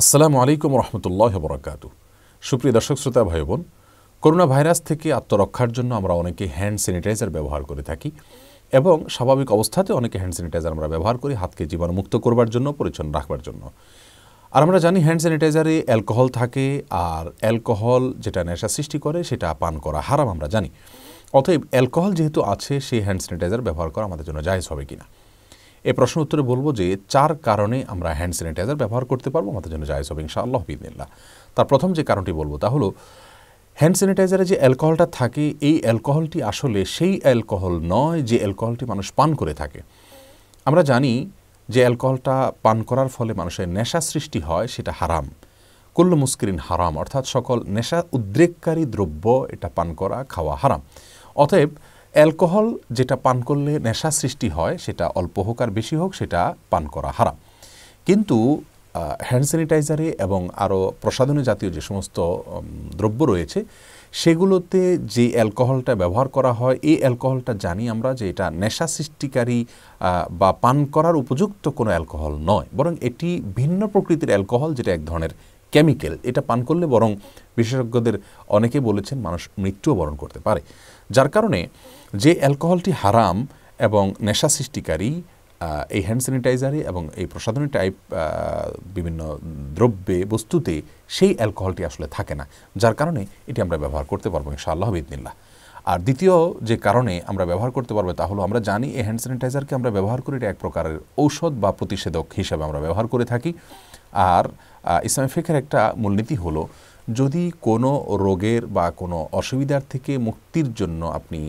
আসসালামু আলাইকুম রহমতুল্লাহ বরাকাত সুপ্রিয় দর্শক শ্রোতা ভাই বোন করোনা ভাইরাস থেকে আত্মরক্ষার জন্য আমরা অনেকে হ্যান্ড স্যানিটাইজার ব্যবহার করে থাকি এবং স্বাভাবিক অবস্থাতে অনেকে হ্যান্ড স্যানিটাইজার আমরা ব্যবহার করি হাতকে জীবাণুমুক্ত করবার জন্য পরিচ্ছন্ন রাখবার জন্য আর আমরা জানি হ্যান্ড স্যানিটাইজারে অ্যালকোহল থাকে আর অ্যালকোহল যেটা নেশা সৃষ্টি করে সেটা পান করা হারাম আমরা জানি অতএব অ্যালকোহল যেহেতু আছে সেই হ্যান্ড স্যানিটাইজার ব্যবহার করা আমাদের জন্য জায়জ হবে কিনা না এ প্রশ্ন উত্তরে বলবো যে চার কারণে আমরা হ্যান্ড স্যানিটাইজার ব্যবহার করতে পারবো আমাদের জন্য জায়জ হবে আল্লাহ বিদিল্লা তার প্রথম যে কারণটি বলবো তা হলো হ্যান্ড স্যানিটাইজারে যে অ্যালকোহলটা থাকে এই অ্যালকোহলটি আসলে সেই অ্যালকোহল নয় যে অ্যালকোহলটি মানুষ পান করে থাকে আমরা জানি যে অ্যালকোহলটা পান করার ফলে মানুষের নেশা সৃষ্টি হয় সেটা হারাম কুল্ল মুস্কিরিন হারাম অর্থাৎ সকল নেশা উদ্রেককারী দ্রব্য এটা পান করা খাওয়া হারাম অতএব অ্যালকোহল যেটা পান করলে নেশা সৃষ্টি হয় সেটা অল্প হোক আর বেশি হোক সেটা পান করা হারাম কিন্তু হ্যান্ড স্যানিটাইজারে এবং আরও প্রসাধনী জাতীয় যে সমস্ত দ্রব্য রয়েছে সেগুলোতে যে অ্যালকোহলটা ব্যবহার করা হয় এই অ্যালকোহলটা জানি আমরা যে এটা নেশা সৃষ্টিকারী বা পান করার উপযুক্ত কোনো অ্যালকোহল নয় বরং এটি ভিন্ন প্রকৃতির অ্যালকোহল যেটা এক ধরনের কেমিক্যাল এটা পান করলে বরং বিশেষজ্ঞদের অনেকে বলেছেন মানুষ মৃত্যুও বরণ করতে পারে যার কারণে যে অ্যালকোহলটি হারাম এবং নেশা সৃষ্টিকারী এই হ্যান্ড স্যানিটাইজারে এবং এই প্রসাধনী টাইপ বিভিন্ন দ্রব্যে বস্তুতে সেই অ্যালকোহলটি আসলে থাকে না যার কারণে এটি আমরা ব্যবহার করতে পারবো ইনশাআল্লাহ বিদিনিল্লাহ আর দ্বিতীয় যে কারণে আমরা ব্যবহার করতে পারবো তা হলো আমরা জানি এই হ্যান্ড স্যানিটাইজারকে আমরা ব্যবহার করি এটা এক প্রকারের ঔষধ বা প্রতিষেধক হিসাবে আমরা ব্যবহার করে থাকি আর ইসলামী ফেকের একটা মূলনীতি হলো যদি কোনো রোগের বা কোনো অসুবিধার থেকে মুক্তির জন্য আপনি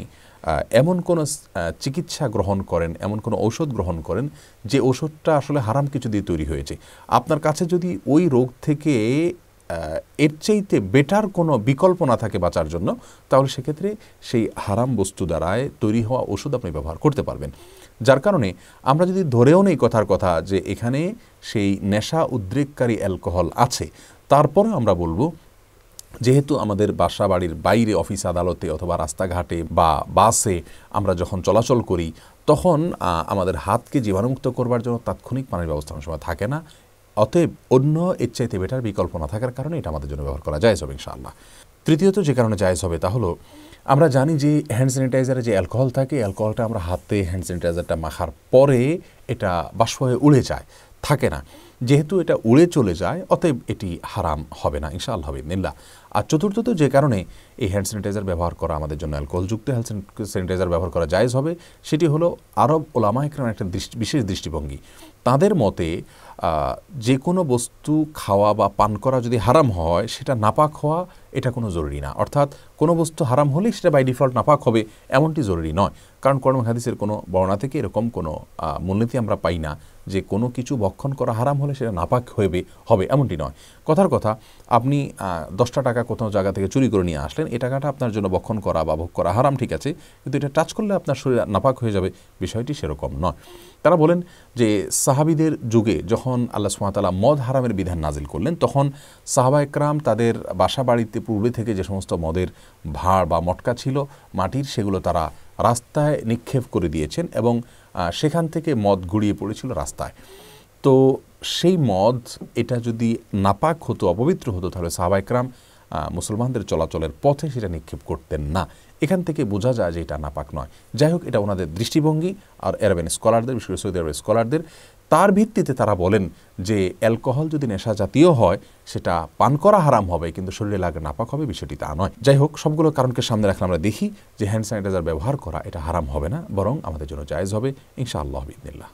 এমন কোনো চিকিৎসা গ্রহণ করেন এমন কোনো ঔষধ গ্রহণ করেন যে ঔষধটা আসলে হারাম কিছু দিয়ে তৈরি হয়েছে আপনার কাছে যদি ওই রোগ থেকে এর চাইতে বেটার কোনো বিকল্প না থাকে বাঁচার জন্য তাহলে সেক্ষেত্রে সেই হারাম বস্তু দ্বারায় তৈরি হওয়া ওষুধ আপনি ব্যবহার করতে পারবেন যার কারণে আমরা যদি ধরেও নেই কথার কথা যে এখানে সেই নেশা উদ্রেককারী অ্যালকোহল আছে তারপরে আমরা বলবো যেহেতু আমাদের বাসা বাড়ির বাইরে অফিস আদালতে অথবা রাস্তাঘাটে বা বাসে আমরা যখন চলাচল করি তখন আমাদের হাতকে জীবাণুমুক্ত করবার জন্য তাৎক্ষণিক পানির ব্যবস্থা অনেক সময় থাকে না অতএব অন্য এর চাইতে বেটার বিকল্প না থাকার কারণে এটা আমাদের জন্য ব্যবহার করা যায় হবে ইনশাআল্লাহ তৃতীয়ত যে কারণে জায়জ হবে তা হলো আমরা জানি যে হ্যান্ড স্যানিটাইজারে যে অ্যালকোহল থাকে অ্যালকোহলটা আমরা হাতে হ্যান্ড স্যানিটাইজারটা মাখার পরে এটা বাষ্প হয়ে উড়ে যায় থাকে না যেহেতু এটা উড়ে চলে যায় অতএব এটি হারাম হবে না ইনশা আল্লাহ ইবনিল্লা আর চতুর্থত যে কারণে এই হ্যান্ড স্যানিটাইজার ব্যবহার করা আমাদের জন্য অ্যালকোহলযুক্ত হ্যান্ড স্যানিটাইজার ব্যবহার করা জায়জ হবে সেটি হলো আরব ওলামা একরামের একটা দৃষ্টি বিশেষ দৃষ্টিভঙ্গি তাদের মতে যে কোনো বস্তু খাওয়া বা পান করা যদি হারাম হয় সেটা নাপাক হওয়া এটা কোনো জরুরি না অর্থাৎ কোনো বস্তু হারাম হলেই সেটা বাই ডিফল্ট নাপাক হবে এমনটি জরুরি নয় কারণ কর্ম হাদিসের কোনো বর্ণা থেকে এরকম কোনো মূলনীতি আমরা পাই না যে কোনো কিছু ভক্ষণ করা হারাম হলে তাহলে মানে সেটা নাপাক হয়ে হবে এমনটি নয় কথার কথা আপনি দশটা টাকা কোথাও জায়গা থেকে চুরি করে নিয়ে আসলেন এ টাকাটা আপনার জন্য বক্ষণ করা বা ভোগ করা হারাম ঠিক আছে কিন্তু এটা টাচ করলে আপনার শরীর নাপাক হয়ে যাবে বিষয়টি সেরকম নয় তারা বলেন যে সাহাবিদের যুগে যখন আল্লাহ সুমাতালা মদ হারামের বিধান নাজিল করলেন তখন সাহাবা একরাম তাদের বাসা বাড়িতে পূর্বে থেকে যে সমস্ত মদের ভাড় বা মটকা ছিল মাটির সেগুলো তারা রাস্তায় নিক্ষেপ করে দিয়েছেন এবং সেখান থেকে মদ গড়িয়ে পড়েছিল রাস্তায় তো সেই মদ এটা যদি নাপাক হতো অপবিত্র হতো তাহলে সাহাবাইকরাম মুসলমানদের চলাচলের পথে সেটা নিক্ষেপ করতেন না এখান থেকে বোঝা যায় যে এটা নাপাক নয় যাই হোক এটা ওনাদের দৃষ্টিভঙ্গি আর অ্যারাবেন স্কলারদের বিশেষ করে সৌদি আরবের স্কলারদের তার ভিত্তিতে তারা বলেন যে অ্যালকোহল যদি নেশা জাতীয় হয় সেটা পান করা হারাম হবে কিন্তু শরীরে লাগে নাপাক হবে বিষয়টি তা নয় যাই হোক সবগুলো কারণকে সামনে রাখলে আমরা দেখি যে হ্যান্ড স্যানিটাইজার ব্যবহার করা এটা হারাম হবে না বরং আমাদের জন্য জায়জ হবে ইনশাআল্লাহ বিদিনিল্লাহ